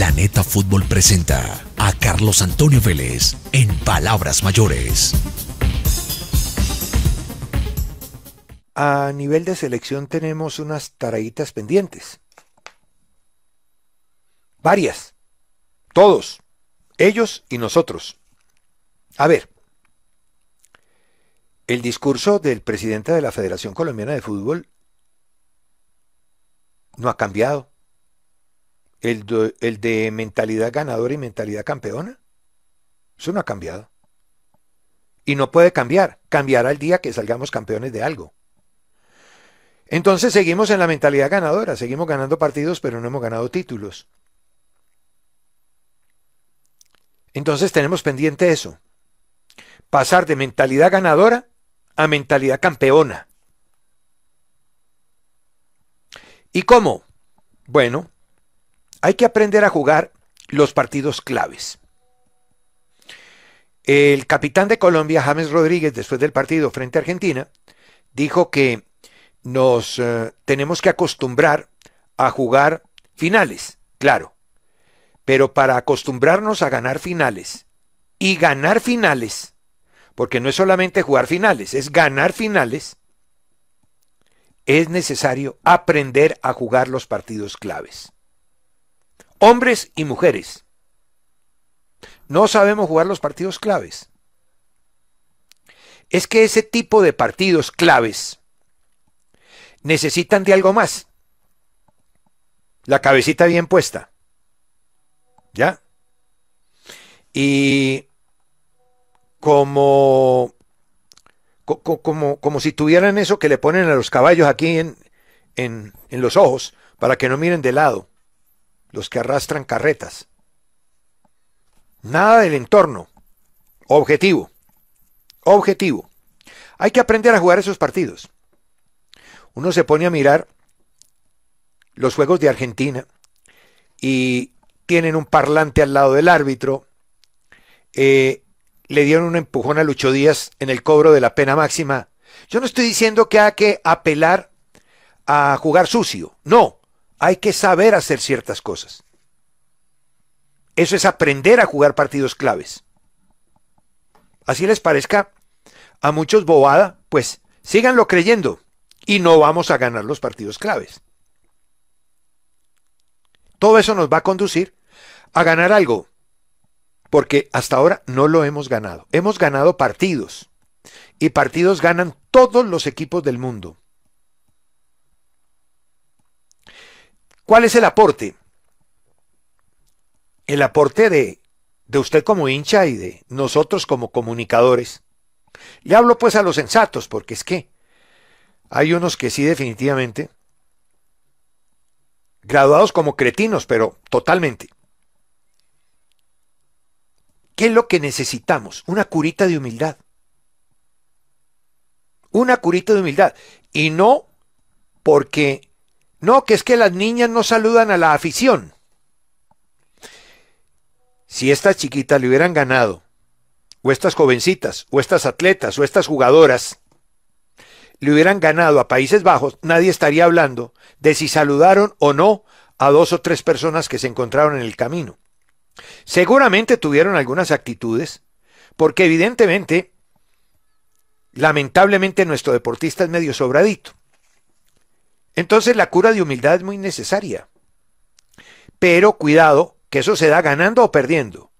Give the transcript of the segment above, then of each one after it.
Planeta Fútbol presenta a Carlos Antonio Vélez en Palabras Mayores. A nivel de selección tenemos unas taraitas pendientes. Varias. Todos. Ellos y nosotros. A ver. El discurso del presidente de la Federación Colombiana de Fútbol no ha cambiado el de, mentalidad ganadora y mentalidad campeona. Eso no ha cambiado. Y no puede cambiar. Cambiará el día que salgamos campeones de algo. Entonces seguimos en la mentalidad ganadora, seguimos ganando partidos, pero no hemos ganado títulos. Entonces tenemos pendiente eso. Pasar de mentalidad ganadora a mentalidad campeona. ¿Y cómo? Bueno, hay que aprender a jugar los partidos claves. El capitán de Colombia, James Rodríguez, después del partido frente a Argentina, dijo que nos eh, tenemos que acostumbrar a jugar finales, claro, pero para acostumbrarnos a ganar finales y ganar finales, porque no es solamente jugar finales, es ganar finales, es necesario aprender a jugar los partidos claves hombres y mujeres. No sabemos jugar los partidos claves. Es que ese tipo de partidos claves necesitan de algo más. La cabecita bien puesta. ¿Ya? Y como, como, como si tuvieran eso que le ponen a los caballos aquí en, en, en los ojos para que no miren de lado los que arrastran carretas. Nada del entorno. Objetivo. Objetivo. Hay que aprender a jugar esos partidos. Uno se pone a mirar los juegos de Argentina y tienen un parlante al lado del árbitro. Eh, le dieron un empujón a Lucho Díaz en el cobro de la pena máxima. Yo no estoy diciendo que haya que apelar a jugar sucio. No, hay que saber hacer ciertas cosas. Eso es aprender a jugar partidos claves. Así les parezca a muchos bobada, pues síganlo creyendo y no vamos a ganar los partidos claves. Todo eso nos va a conducir a ganar algo, porque hasta ahora no lo hemos ganado. Hemos ganado partidos y partidos ganan todos los equipos del mundo. ¿Cuál es el aporte? El aporte de, de usted como hincha y de nosotros como comunicadores. Le hablo pues a los sensatos, porque es que hay unos que sí definitivamente, graduados como cretinos, pero totalmente. ¿Qué es lo que necesitamos? Una curita de humildad. Una curita de humildad. Y no porque no, que es que las niñas no saludan a la afición. Si estas chiquitas le hubieran ganado, o estas jovencitas, o estas atletas, o estas jugadoras, le hubieran ganado a Países Bajos, nadie estaría hablando de si saludaron o no a dos o tres personas que se encontraron en el camino. Seguramente tuvieron algunas actitudes, porque evidentemente, lamentablemente nuestro deportista es medio sobradito. Entonces la cura de humildad es muy necesaria. Pero cuidado, que eso se da ganando o perdiendo.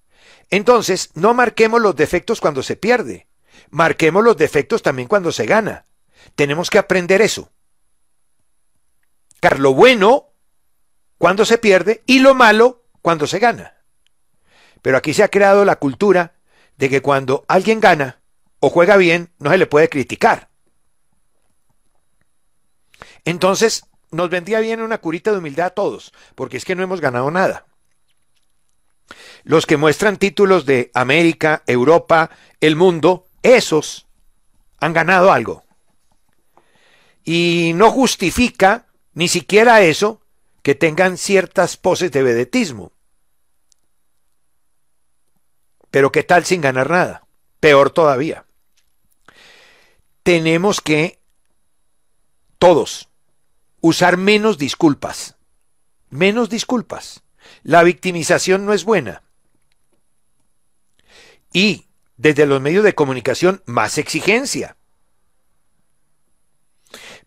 Entonces, no marquemos los defectos cuando se pierde. Marquemos los defectos también cuando se gana. Tenemos que aprender eso. lo bueno cuando se pierde y lo malo cuando se gana. Pero aquí se ha creado la cultura de que cuando alguien gana o juega bien, no se le puede criticar. Entonces, nos vendría bien una curita de humildad a todos, porque es que no hemos ganado nada. Los que muestran títulos de América, Europa, el mundo, esos han ganado algo. Y no justifica ni siquiera eso que tengan ciertas poses de vedetismo. Pero ¿qué tal sin ganar nada? Peor todavía. Tenemos que, todos, usar menos disculpas. Menos disculpas. La victimización no es buena. Y desde los medios de comunicación, más exigencia.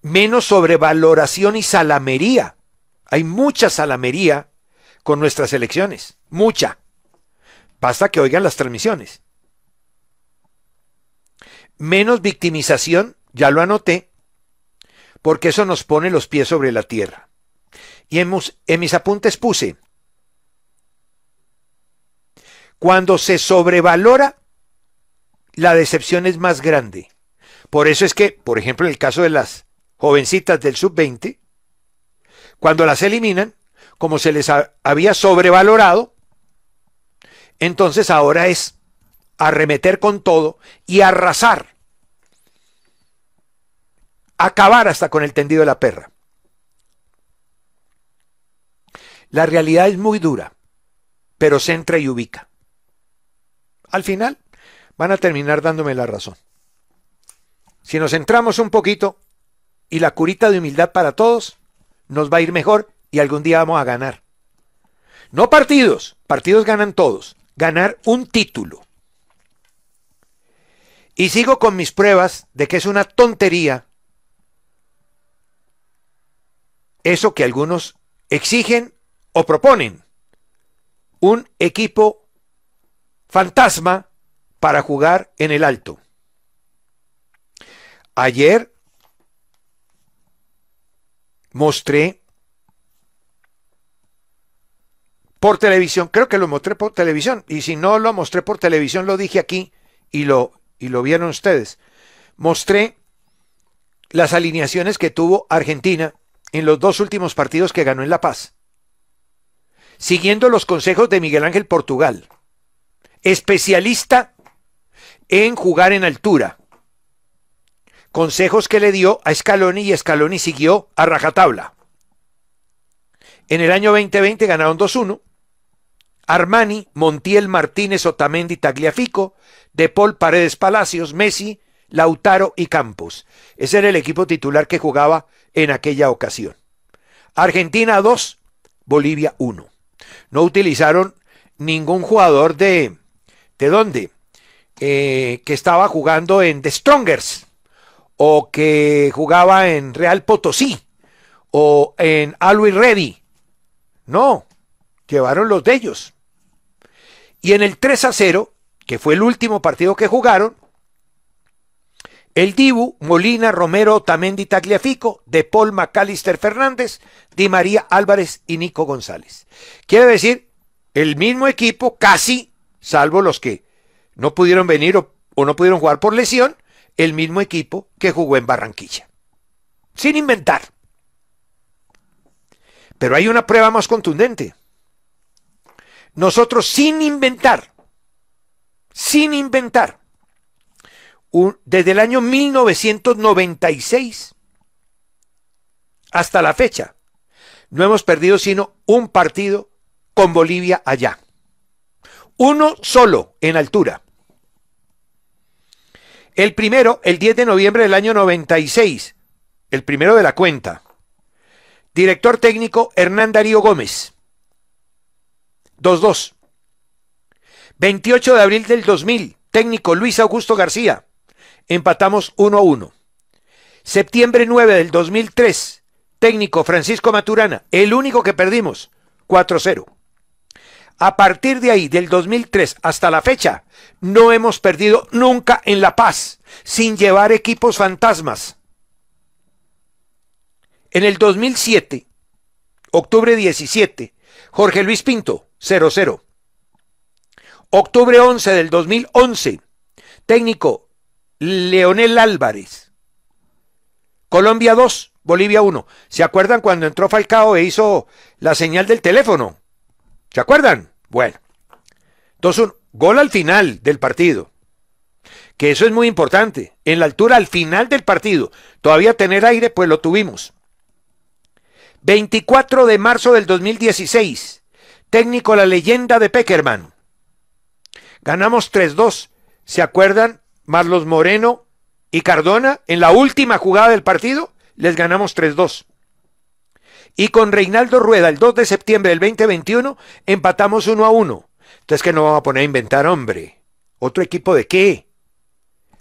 Menos sobrevaloración y salamería. Hay mucha salamería con nuestras elecciones. Mucha. Basta que oigan las transmisiones. Menos victimización, ya lo anoté, porque eso nos pone los pies sobre la tierra. Y en, mis apuntes puse, cuando se sobrevalora, la decepción es más grande. Por eso es que, por ejemplo, en el caso de las jovencitas del sub-20, cuando las eliminan, como se les había sobrevalorado, entonces ahora es arremeter con todo y arrasar acabar hasta con el tendido de la perra. La realidad es muy dura, pero centra y ubica. Al final, van a terminar dándome la razón. Si nos centramos un poquito y la curita de humildad para todos, nos va a ir mejor y algún día vamos a ganar. No partidos, partidos ganan todos, ganar un título. Y sigo con mis pruebas de que es una tontería eso que algunos exigen o proponen. Un equipo fantasma para jugar en el alto. Ayer mostré por televisión, creo que lo mostré por televisión, y si no lo mostré por televisión, lo dije aquí y lo, y lo vieron ustedes. Mostré las alineaciones que tuvo Argentina en los dos últimos partidos que ganó en La Paz, siguiendo los consejos de Miguel Ángel Portugal, especialista en jugar en altura. Consejos que le dio a Scaloni y Scaloni siguió a rajatabla. En el año 2020 ganaron 2-1. Armani, Montiel, Martínez, Otamendi, Tagliafico, De Paul, Paredes, Palacios, Messi, Lautaro y Campos. Ese era el equipo titular que jugaba en aquella ocasión. Argentina 2, Bolivia 1. No utilizaron ningún jugador de... ¿De dónde? Eh, que estaba jugando en The Strongers o que jugaba en Real Potosí o en Aloui Ready. No, llevaron los de ellos. Y en el 3 a 0, que fue el último partido que jugaron, el Dibu, Molina, Romero, Tamendi, Tagliafico, De Paul, Macalister, Fernández, Di María Álvarez y Nico González. Quiere decir, el mismo equipo casi, salvo los que no pudieron venir o no pudieron jugar por lesión, el mismo equipo que jugó en Barranquilla. Sin inventar. Pero hay una prueba más contundente. Nosotros sin inventar, sin inventar, desde el año 1996 hasta la fecha, no hemos perdido sino un partido con Bolivia allá. Uno solo en altura. El primero, el 10 de noviembre del año 96, el primero de la cuenta. Director técnico Hernán Darío Gómez. 2-2. 28 de abril del 2000, técnico Luis Augusto García empatamos 1 a 1. Septiembre 9 del 2003, técnico Francisco Maturana, el único que perdimos, 4-0. A partir de ahí, del 2003 hasta la fecha, no hemos perdido nunca en La Paz, sin llevar equipos fantasmas. En el 2007, octubre 17, Jorge Luis Pinto, 0-0. Octubre 11 del 2011, técnico Leonel Álvarez. Colombia 2, Bolivia 1. ¿Se acuerdan cuando entró Falcao e hizo la señal del teléfono? ¿Se acuerdan? Bueno. entonces Gol al final del partido. Que eso es muy importante. En la altura al final del partido. Todavía tener aire, pues lo tuvimos. 24 de marzo del 2016. Técnico la leyenda de Peckerman. Ganamos 3-2. ¿Se acuerdan? Marlos Moreno y Cardona, en la última jugada del partido, les ganamos 3-2. Y con Reinaldo Rueda, el 2 de septiembre del 2021, empatamos 1 a 1. Entonces, que no vamos a poner a inventar, hombre? ¿Otro equipo de qué?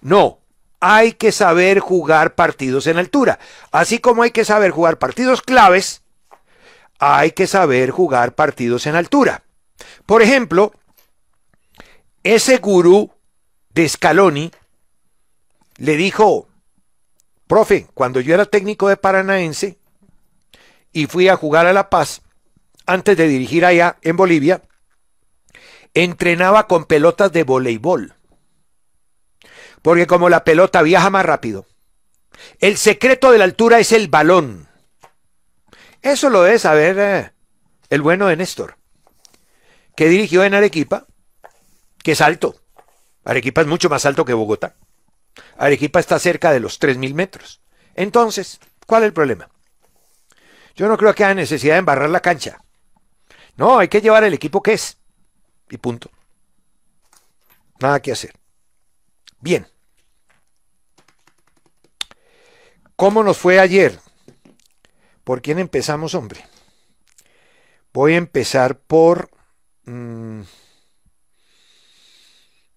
No, hay que saber jugar partidos en altura. Así como hay que saber jugar partidos claves, hay que saber jugar partidos en altura. Por ejemplo, ese gurú de Scaloni, le dijo, profe, cuando yo era técnico de Paranaense y fui a jugar a La Paz, antes de dirigir allá en Bolivia, entrenaba con pelotas de voleibol. Porque como la pelota viaja más rápido, el secreto de la altura es el balón. Eso lo debe saber ver eh, el bueno de Néstor, que dirigió en Arequipa, que es alto, Arequipa es mucho más alto que Bogotá. Arequipa está cerca de los 3.000 metros. Entonces, ¿cuál es el problema? Yo no creo que haya necesidad de embarrar la cancha. No, hay que llevar el equipo que es. Y punto. Nada que hacer. Bien. ¿Cómo nos fue ayer? ¿Por quién empezamos, hombre? Voy a empezar por... Mm,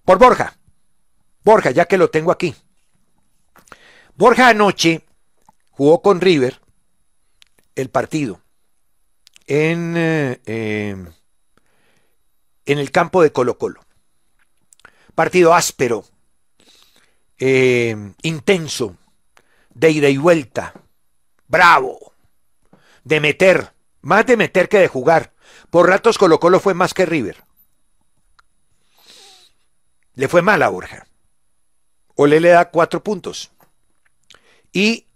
por Borja. Borja, ya que lo tengo aquí. Borja anoche jugó con River el partido en, eh, em, en el campo de Colo Colo. Partido áspero, em, intenso, de ida y vuelta, bravo, de meter, más de meter que de jugar. Por ratos Colo Colo fue más que River. Le fue mal a Borja. Ole le da cuatro puntos. Y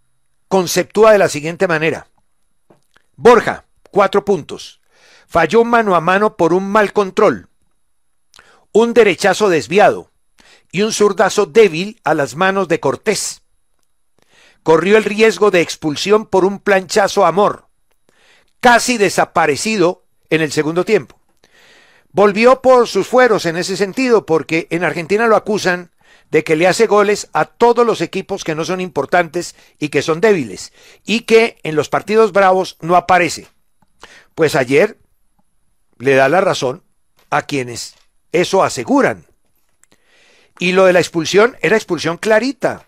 conceptúa de la siguiente manera. Borja, cuatro puntos. Falló mano a mano por un mal control. Un derechazo desviado y un zurdazo débil a las manos de Cortés. Corrió el riesgo de expulsión por un planchazo amor, casi desaparecido en el segundo tiempo volvió por sus fueros en ese sentido, porque en Argentina lo acusan de que le hace goles a todos los equipos que no son importantes y que son débiles, y que en los partidos bravos no aparece. Pues ayer le da la razón a quienes eso aseguran. Y lo de la expulsión era expulsión clarita.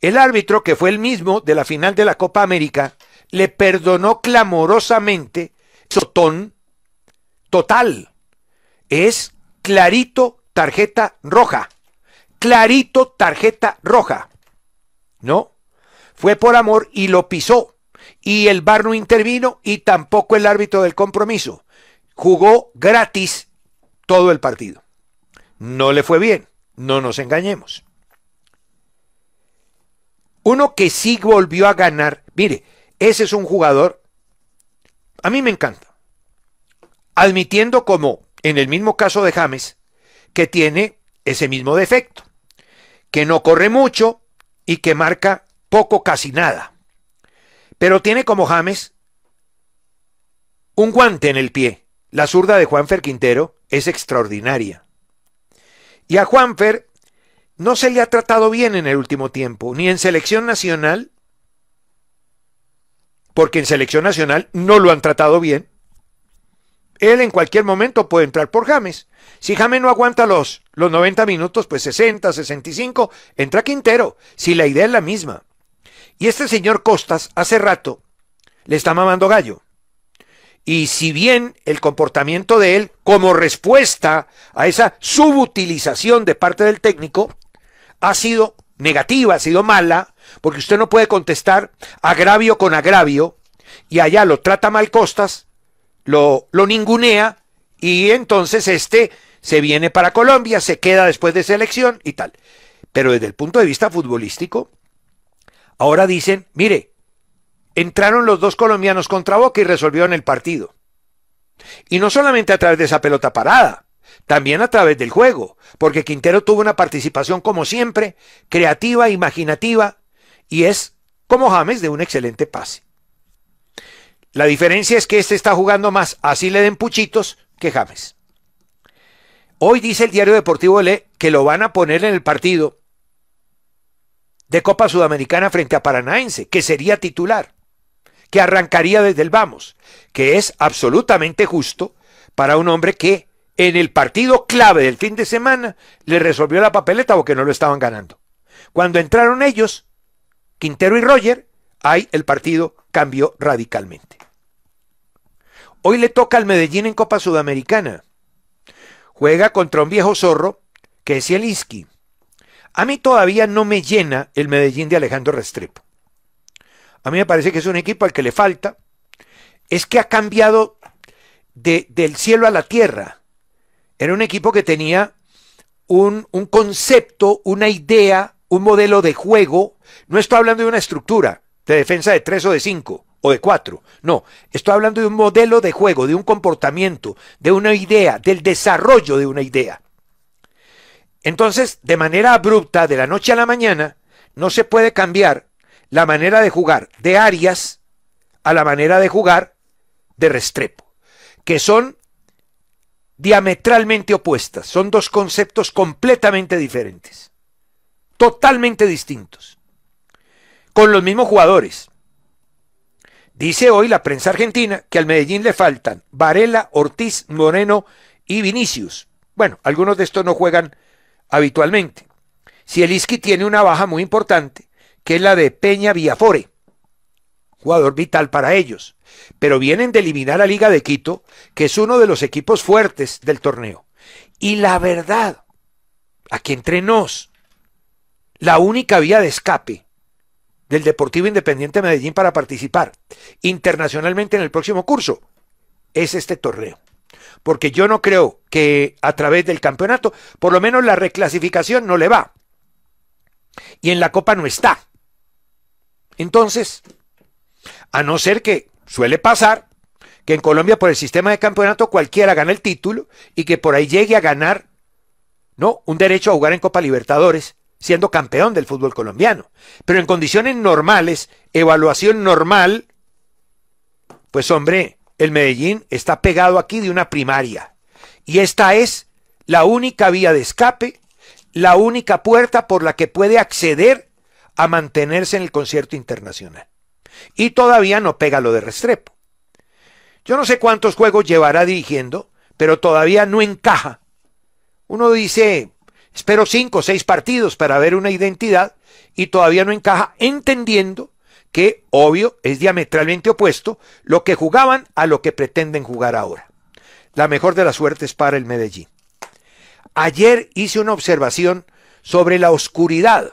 El árbitro, que fue el mismo de la final de la Copa América, le perdonó clamorosamente sotón total es clarito tarjeta roja. Clarito tarjeta roja. ¿No? Fue por amor y lo pisó. Y el bar no intervino y tampoco el árbitro del compromiso. Jugó gratis todo el partido. No le fue bien, no nos engañemos. Uno que sí volvió a ganar, mire, ese es un jugador, a mí me encanta, admitiendo como en el mismo caso de James, que tiene ese mismo defecto, que no corre mucho y que marca poco, casi nada. Pero tiene como James un guante en el pie. La zurda de Juanfer Quintero es extraordinaria. Y a Juanfer no se le ha tratado bien en el último tiempo, ni en selección nacional, porque en selección nacional no lo han tratado bien, él en cualquier momento puede entrar por James. Si James no aguanta los, los 90 minutos, pues 60, 65, entra Quintero, si la idea es la misma. Y este señor Costas hace rato le está mamando gallo. Y si bien el comportamiento de él, como respuesta a esa subutilización de parte del técnico, ha sido negativa, ha sido mala, porque usted no puede contestar agravio con agravio, y allá lo trata mal Costas, lo, ningunea y entonces este se viene para Colombia, se queda después de selección y tal. Pero desde el punto de vista futbolístico, ahora dicen, mire, entraron los dos colombianos contra Boca y resolvieron el partido. Y no solamente a través de esa pelota parada, también a través del juego, porque Quintero tuvo una participación como siempre, creativa, imaginativa, y es como James de un excelente pase. La diferencia es que este está jugando más, así le den puchitos, que James. Hoy dice el diario deportivo Le que lo van a poner en el partido de Copa Sudamericana frente a Paranaense, que sería titular, que arrancaría desde el vamos, que es absolutamente justo para un hombre que en el partido clave del fin de semana le resolvió la papeleta porque no lo estaban ganando. Cuando entraron ellos, Quintero y Roger, ahí el partido cambió radicalmente. Hoy le toca al Medellín en Copa Sudamericana. Juega contra un viejo zorro que es Isqui. A mí todavía no me llena el Medellín de Alejandro Restrepo. A mí me parece que es un equipo al que le falta. Es que ha cambiado de, del cielo a la tierra. Era un equipo que tenía un, un concepto, una idea, un modelo de juego. No estoy hablando de una estructura de defensa de tres o de cinco o de cuatro. No, estoy hablando de un modelo de juego, de un comportamiento, de una idea, del desarrollo de una idea. Entonces, de manera abrupta, de la noche a la mañana, no se puede cambiar la manera de jugar de Arias a la manera de jugar de Restrepo, que son diametralmente opuestas, son dos conceptos completamente diferentes, totalmente distintos, con los mismos jugadores, Dice hoy la prensa argentina que al Medellín le faltan Varela, Ortiz, Moreno y Vinicius. Bueno, algunos de estos no juegan habitualmente. Si el Isqui tiene una baja muy importante, que es la de Peña Villafore, jugador vital para ellos. Pero vienen de eliminar a Liga de Quito, que es uno de los equipos fuertes del torneo. Y la verdad, aquí entre nos, la única vía de escape del Deportivo Independiente de Medellín para participar internacionalmente en el próximo curso es este torneo. Porque yo no creo que a través del campeonato, por lo menos la reclasificación no le va. Y en la Copa no está. Entonces, a no ser que suele pasar que en Colombia por el sistema de campeonato cualquiera gana el título y que por ahí llegue a ganar, ¿no? Un derecho a jugar en Copa Libertadores siendo campeón del fútbol colombiano. Pero en condiciones normales, evaluación normal, pues hombre, el Medellín está pegado aquí de una primaria. Y esta es la única vía de escape, la única puerta por la que puede acceder a mantenerse en el concierto internacional. Y todavía no pega lo de Restrepo. Yo no sé cuántos juegos llevará dirigiendo, pero todavía no encaja. Uno dice, Espero cinco o seis partidos para ver una identidad y todavía no encaja entendiendo que, obvio, es diametralmente opuesto lo que jugaban a lo que pretenden jugar ahora. La mejor de las suertes para el Medellín. Ayer hice una observación sobre la oscuridad.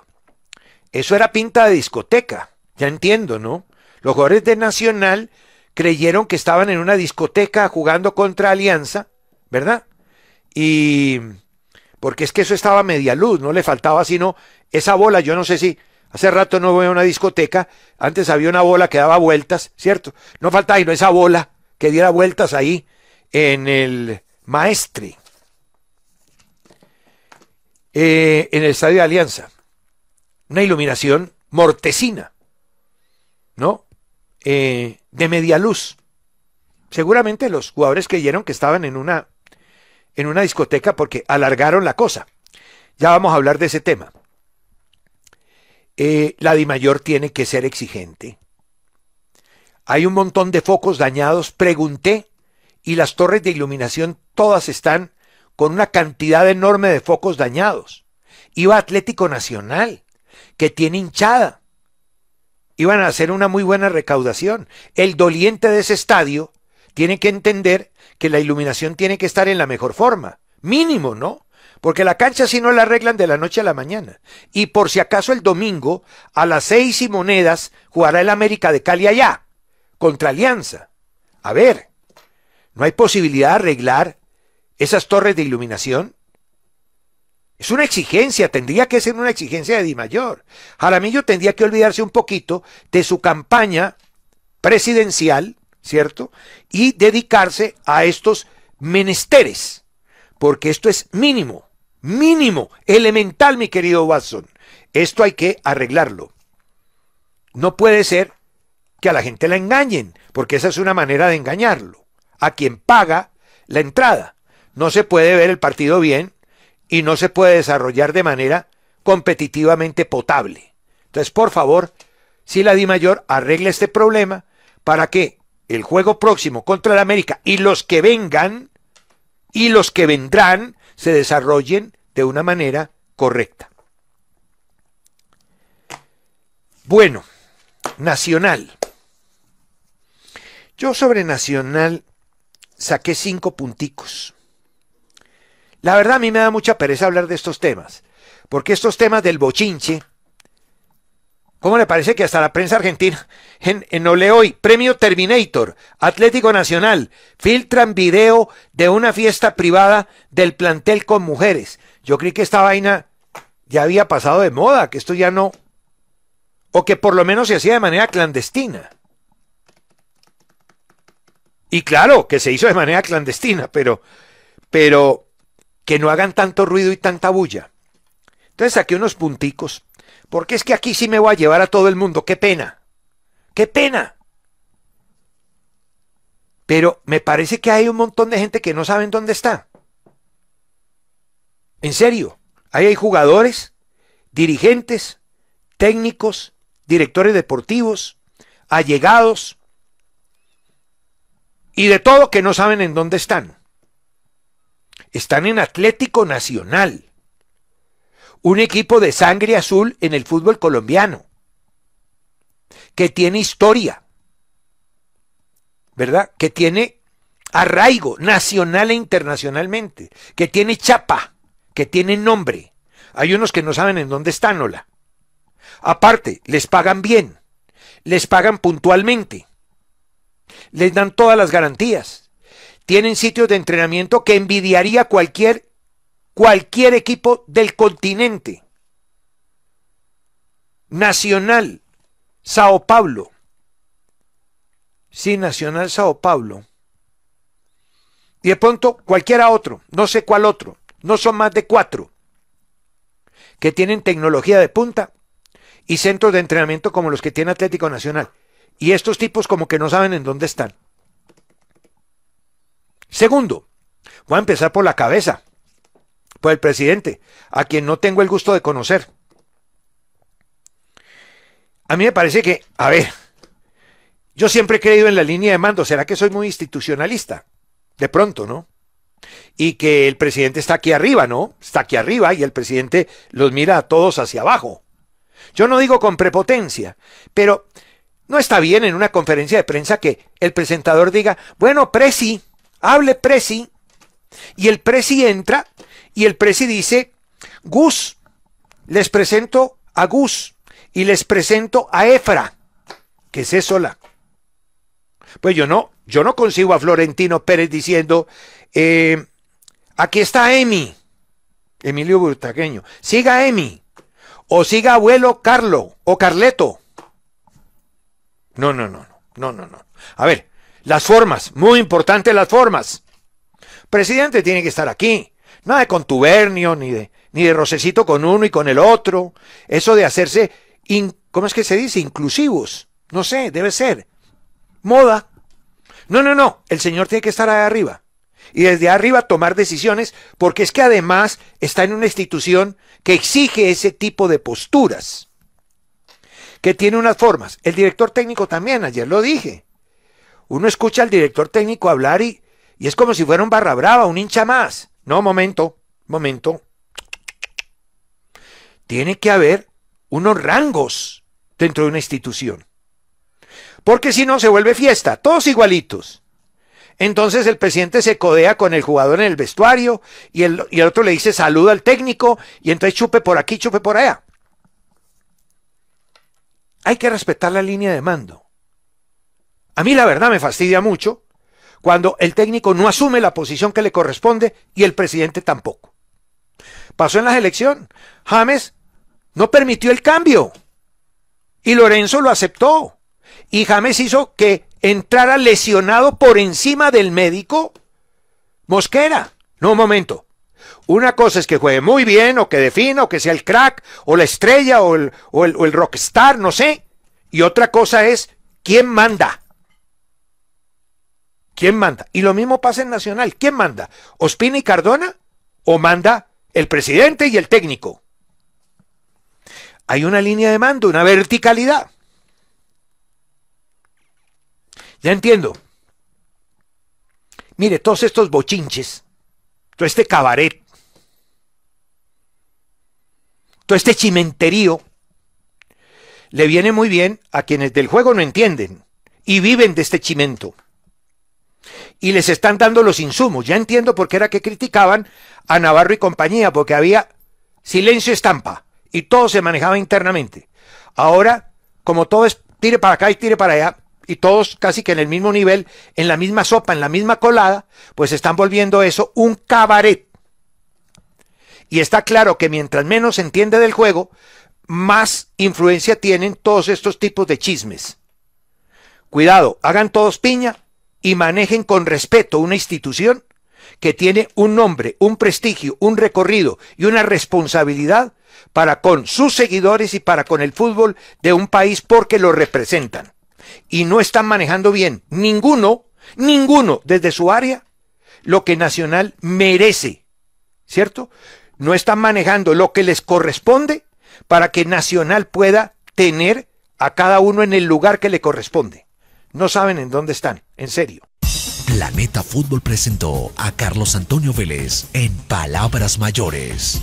Eso era pinta de discoteca. Ya entiendo, ¿no? Los jugadores de Nacional creyeron que estaban en una discoteca jugando contra Alianza, ¿verdad? Y porque es que eso estaba a media luz, no le faltaba sino esa bola, yo no sé si hace rato no voy a una discoteca, antes había una bola que daba vueltas, ¿cierto? No faltaba sino esa bola que diera vueltas ahí en el maestre, eh, en el Estadio de Alianza, una iluminación mortecina, ¿no? Eh, de media luz. Seguramente los jugadores creyeron que estaban en una en una discoteca porque alargaron la cosa. Ya vamos a hablar de ese tema. Eh, la Di Mayor tiene que ser exigente. Hay un montón de focos dañados, pregunté, y las torres de iluminación todas están con una cantidad enorme de focos dañados. Iba Atlético Nacional, que tiene hinchada. Iban a hacer una muy buena recaudación. El doliente de ese estadio tiene que entender que la iluminación tiene que estar en la mejor forma, mínimo, ¿no? Porque la cancha si no la arreglan de la noche a la mañana. Y por si acaso el domingo, a las seis y monedas, jugará el América de Cali allá, contra Alianza. A ver, ¿no hay posibilidad de arreglar esas torres de iluminación? Es una exigencia, tendría que ser una exigencia de Di Mayor. Jaramillo tendría que olvidarse un poquito de su campaña presidencial ¿cierto? Y dedicarse a estos menesteres, porque esto es mínimo, mínimo, elemental, mi querido Watson. Esto hay que arreglarlo. No puede ser que a la gente la engañen, porque esa es una manera de engañarlo, a quien paga la entrada. No se puede ver el partido bien y no se puede desarrollar de manera competitivamente potable. Entonces, por favor, si la Di Mayor arregla este problema para que el juego próximo contra el América y los que vengan y los que vendrán se desarrollen de una manera correcta. Bueno, Nacional. Yo sobre Nacional saqué cinco punticos. La verdad a mí me da mucha pereza hablar de estos temas, porque estos temas del bochinche, ¿Cómo le parece que hasta la prensa argentina en, en Hoy, Premio Terminator, Atlético Nacional, filtran video de una fiesta privada del plantel con mujeres? Yo creí que esta vaina ya había pasado de moda, que esto ya no... O que por lo menos se hacía de manera clandestina. Y claro, que se hizo de manera clandestina, pero, pero que no hagan tanto ruido y tanta bulla. Entonces aquí unos punticos porque es que aquí sí me voy a llevar a todo el mundo. Qué pena. Qué pena. Pero me parece que hay un montón de gente que no saben dónde está. En serio. Ahí hay jugadores, dirigentes, técnicos, directores deportivos, allegados y de todo que no saben en dónde están. Están en Atlético Nacional un equipo de sangre azul en el fútbol colombiano, que tiene historia, ¿verdad? Que tiene arraigo nacional e internacionalmente, que tiene chapa, que tiene nombre. Hay unos que no saben en dónde están, hola. Aparte, les pagan bien, les pagan puntualmente, les dan todas las garantías, tienen sitios de entrenamiento que envidiaría cualquier cualquier equipo del continente. Nacional, Sao Paulo. Sí, Nacional Sao Paulo. Y de pronto cualquiera otro, no sé cuál otro, no son más de cuatro, que tienen tecnología de punta y centros de entrenamiento como los que tiene Atlético Nacional. Y estos tipos como que no saben en dónde están. Segundo, voy a empezar por la cabeza. Pues el presidente, a quien no tengo el gusto de conocer. A mí me parece que, a ver, yo siempre he creído en la línea de mando, ¿será que soy muy institucionalista? De pronto, ¿no? Y que el presidente está aquí arriba, ¿no? Está aquí arriba y el presidente los mira a todos hacia abajo. Yo no digo con prepotencia, pero no está bien en una conferencia de prensa que el presentador diga, bueno, Presi, hable Presi, y el Presi entra y el presi dice, Gus, les presento a Gus y les presento a Efra, que es sola. Pues yo no, yo no consigo a Florentino Pérez diciendo, eh, aquí está Emi, Emilio Burtaqueño, siga Emi, o siga abuelo Carlo o Carleto. No, no, no, no, no, no. A ver, las formas, muy importante las formas. Presidente tiene que estar aquí, Nada de contubernio, ni de, ni de rocecito con uno y con el otro. Eso de hacerse, ¿cómo es que se dice? Inclusivos. No sé, debe ser. Moda. No, no, no. El Señor tiene que estar ahí arriba. Y desde arriba tomar decisiones, porque es que además está en una institución que exige ese tipo de posturas, que tiene unas formas. El director técnico también, ayer lo dije. Uno escucha al director técnico hablar y, y es como si fuera un barra brava, un hincha más. No, momento, momento. Tiene que haber unos rangos dentro de una institución. Porque si no, se vuelve fiesta, todos igualitos. Entonces el presidente se codea con el jugador en el vestuario y el, otro le dice saludo al técnico y entonces chupe por aquí, chupe por allá. Hay que respetar la línea de mando. A mí la verdad me fastidia mucho cuando el técnico no asume la posición que le corresponde y el presidente tampoco. Pasó en la elección. James no permitió el cambio y Lorenzo lo aceptó. Y James hizo que entrara lesionado por encima del médico Mosquera. No, un momento. Una cosa es que juegue muy bien, o que defina, o que sea el crack, o la estrella, o el, o el, o el rockstar, no sé. Y otra cosa es quién manda. ¿Quién manda? Y lo mismo pasa en Nacional. ¿Quién manda? ¿Ospina y Cardona? ¿O manda el presidente y el técnico? Hay una línea de mando, una verticalidad. Ya entiendo. Mire, todos estos bochinches, todo este cabaret, todo este chimenterío, le viene muy bien a quienes del juego no entienden y viven de este chimento y les están dando los insumos. Ya entiendo por qué era que criticaban a Navarro y compañía, porque había silencio estampa y todo se manejaba internamente. Ahora, como todo es tire para acá y tire para allá, y todos casi que en el mismo nivel, en la misma sopa, en la misma colada, pues están volviendo eso un cabaret. Y está claro que mientras menos se entiende del juego, más influencia tienen todos estos tipos de chismes. Cuidado, hagan todos piña, y manejen con respeto una institución que tiene un nombre, un prestigio, un recorrido y una responsabilidad para con sus seguidores y para con el fútbol de un país porque lo representan. Y no están manejando bien ninguno, ninguno desde su área lo que Nacional merece, ¿cierto? No están manejando lo que les corresponde para que Nacional pueda tener a cada uno en el lugar que le corresponde no saben en dónde están, en serio. Planeta Fútbol presentó a Carlos Antonio Vélez en Palabras Mayores.